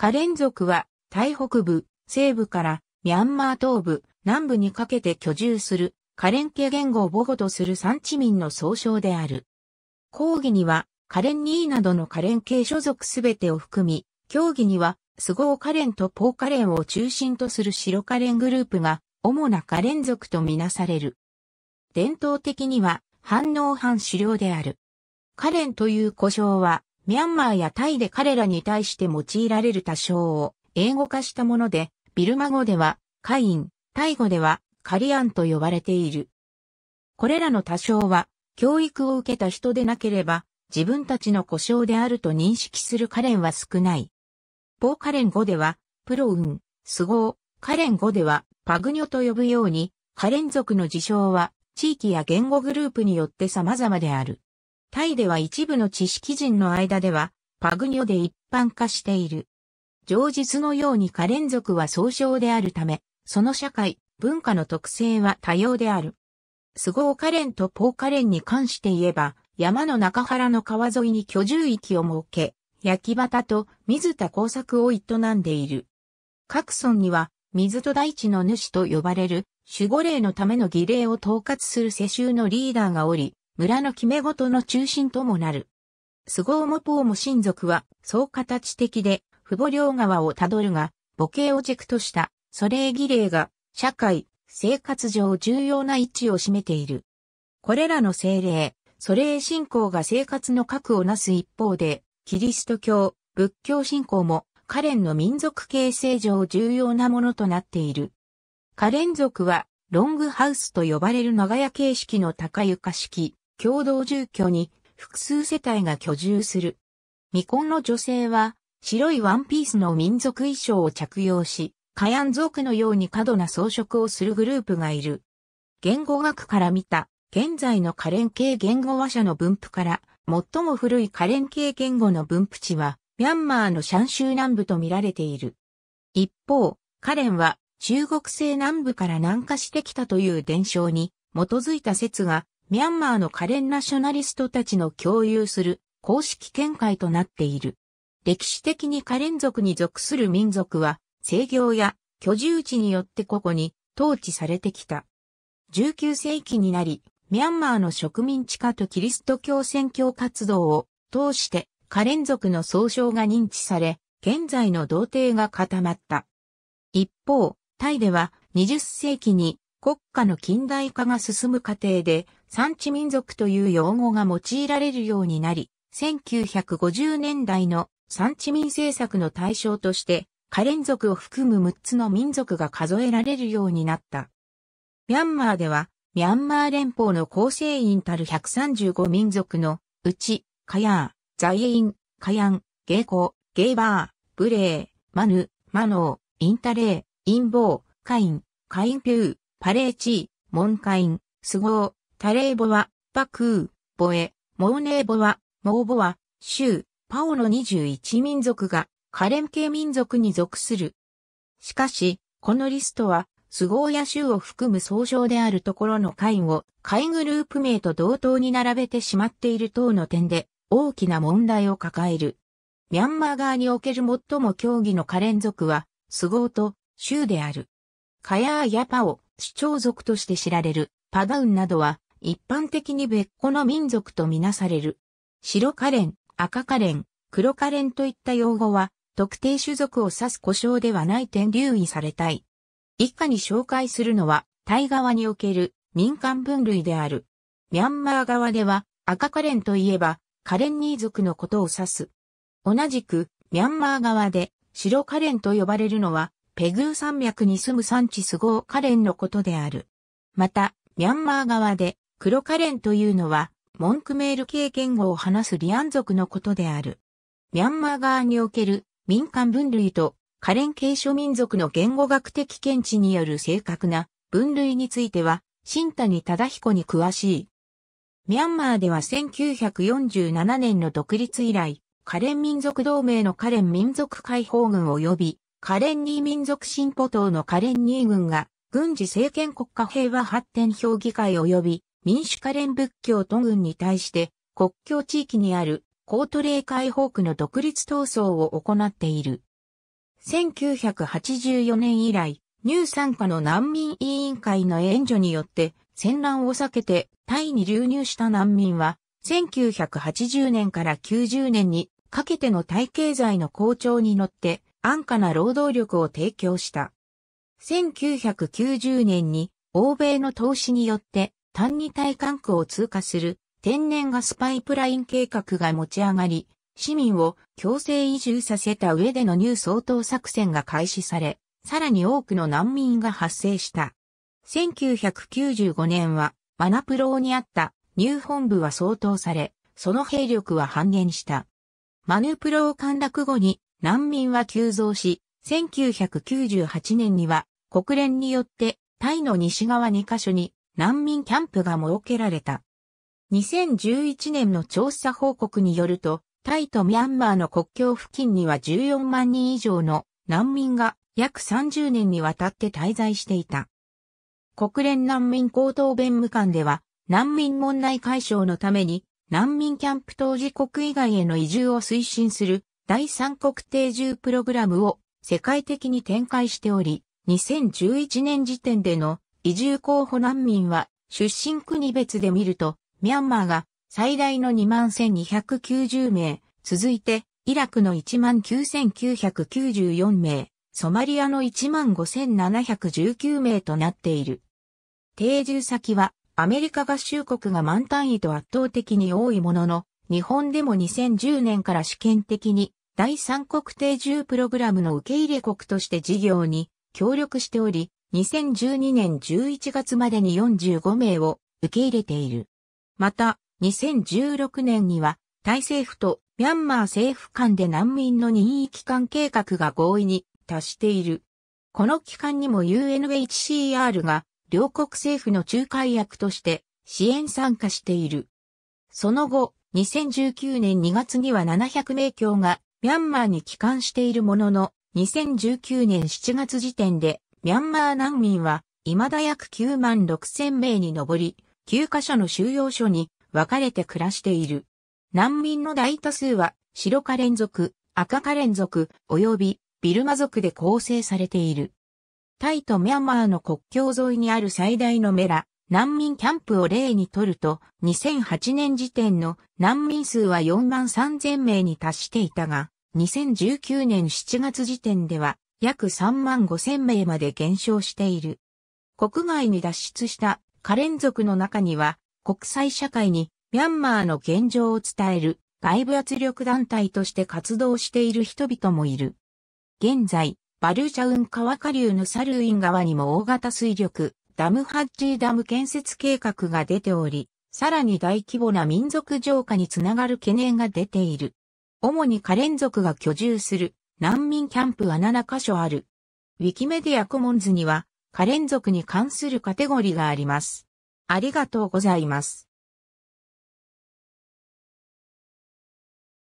カレン族は、タイ北部、西部からミャンマー東部、南部にかけて居住する、カレン系言語を母語とする産地民の総称である。講義には、カレンニーなどのカレン系所属すべてを含み、競技には、スゴーカレンとポーカレンを中心とする白カレングループが、主なカレン族とみなされる。伝統的には、反応反狩猟である。カレンという呼称は、ミャンマーやタイで彼らに対して用いられる多少を英語化したもので、ビルマ語ではカイン、タイ語ではカリアンと呼ばれている。これらの多少は、教育を受けた人でなければ、自分たちの故障であると認識するカレンは少ない。ポーカレン語では、プロウン、スゴー、カレン語では、パグニョと呼ぶように、カレン族の事象は、地域や言語グループによって様々である。タイでは一部の知識人の間では、パグニョで一般化している。常日のように可連族は総称であるため、その社会、文化の特性は多様である。スゴーカレンとポーカレンに関して言えば、山の中原の川沿いに居住域を設け、焼き畑と水田工作を営んでいる。各村には、水戸大地の主と呼ばれる、守護霊のための儀礼を統括する世襲のリーダーがおり、村の決め事の中心ともなる。スゴーモポーモ親族は、そう形的で、父母両側をたどるが、母系を軸とした、レ霊儀礼が、社会、生活上重要な位置を占めている。これらの精霊、祖霊信仰が生活の核をなす一方で、キリスト教、仏教信仰も、カレンの民族形成上重要なものとなっている。カレン族は、ロングハウスと呼ばれる長屋形式の高床式、共同住居に複数世帯が居住する。未婚の女性は白いワンピースの民族衣装を着用し、カヤン族のように過度な装飾をするグループがいる。言語学から見た、現在のカレン系言語話者の分布から、最も古いカレン系言語の分布地は、ミャンマーのシャン州南部と見られている。一方、カレンは中国西南部から南下してきたという伝承に基づいた説がミャンマーの可憐ナショナリストたちの共有する公式見解となっている。歴史的に可憐族に属する民族は、制御や居住地によってここに統治されてきた。19世紀になり、ミャンマーの植民地化とキリスト教宣教活動を通して可憐族の総称が認知され、現在の童貞が固まった。一方、タイでは20世紀に国家の近代化が進む過程で産地民族という用語が用いられるようになり、1950年代の産地民政策の対象として、カレン族を含む6つの民族が数えられるようになった。ミャンマーでは、ミャンマー連邦の構成員たる135民族のうち、カヤー、ザイイン、カヤン、ゲイコ、ゲイバー、ブレー、マヌ、マノー、インタレー、インボー、カイン、カインピュー、パレーチー、モンカイン、スゴー、タレーボワ、パクー、ボエ、モーネーボワ、モーボワ、シュー、パオの21民族がカレン系民族に属する。しかし、このリストは、スゴーやシュウを含む総称であるところのカインを、カイグループ名と同等に並べてしまっている等の点で、大きな問題を抱える。ミャンマー側における最も競技のカレン族は、スゴーとシュウである。カヤーやパオ、主張族として知られるパダウンなどは一般的に別個の民族とみなされる。白カレン、赤カレン、黒カレンといった用語は特定種族を指す故障ではない点留意されたい。以下に紹介するのはタイ側における民間分類である。ミャンマー側では赤カレンといえばカレンニー族のことを指す。同じくミャンマー側で白カレンと呼ばれるのはペグー山脈に住む産地スゴーカレンのことである。また、ミャンマー側で、黒カレンというのは、モンクメール系言語を話すリアン族のことである。ミャンマー側における民間分類とカレン系諸民族の言語学的見地による正確な分類については、新谷忠彦に詳しい。ミャンマーでは1947年の独立以来、カレン民族同盟のカレン民族解放軍及びカレンニー民族進歩党のカレンニー軍が、軍事政権国家平和発展評議会及び民主カレン仏教都軍に対して、国境地域にあるコートレイ解放区の独立闘争を行っている。1984年以来、ニュー参加の難民委員会の援助によって戦乱を避けてタイに流入した難民は、1980年から90年にかけてのタイ経済の好調に乗って安価な労働力を提供した。1990年に欧米の投資によって単二体管区を通過する天然ガスパイプライン計画が持ち上がり、市民を強制移住させた上での入総統作戦が開始され、さらに多くの難民が発生した。1995年はマナプローにあった入本部は総統され、その兵力は半減した。マヌプロー陥落後に難民は急増し、1998年には国連によってタイの西側2カ所に難民キャンプが設けられた。2011年の調査報告によると、タイとミャンマーの国境付近には14万人以上の難民が約30年にわたって滞在していた。国連難民高等弁務官では、難民問題解消のために難民キャンプ当事国以外への移住を推進する第三国定住プログラムを世界的に展開しており、2011年時点での移住候補難民は出身国別で見ると、ミャンマーが最大の21,290名、続いてイラクの19,994名、ソマリアの15,719名となっている。定住先はアメリカ合衆国が満単位と圧倒的に多いものの、日本でも2010年から試験的に第三国定住プログラムの受け入れ国として事業に協力しており、2012年11月までに45名を受け入れている。また、2016年には、タイ政府とミャンマー政府間で難民の任意期間計画が合意に達している。この期間にも UNHCR が両国政府の仲介役として支援参加している。その後、2019年2月には700名強がミャンマーに帰還しているものの、2019年7月時点で、ミャンマー難民は、未だ約9万6千名に上り、9カ所の収容所に分かれて暮らしている。難民の大多数は、白化連続、赤化連続、及びビルマ族で構成されている。タイとミャンマーの国境沿いにある最大のメラ、難民キャンプを例にとると、2008年時点の難民数は4万3000名に達していたが、2019年7月時点では約3万5000名まで減少している。国外に脱出したカレン族の中には、国際社会にミャンマーの現状を伝える外部圧力団体として活動している人々もいる。現在、バルジャウン川下流のサルウィン川にも大型水力、ダムハッジーダム建設計画が出ており、さらに大規模な民族浄化につながる懸念が出ている。主にカレン族が居住する難民キャンプは7カ所ある。ウィキメディアコモンズには、カレン族に関するカテゴリーがあります。ありがとうございます。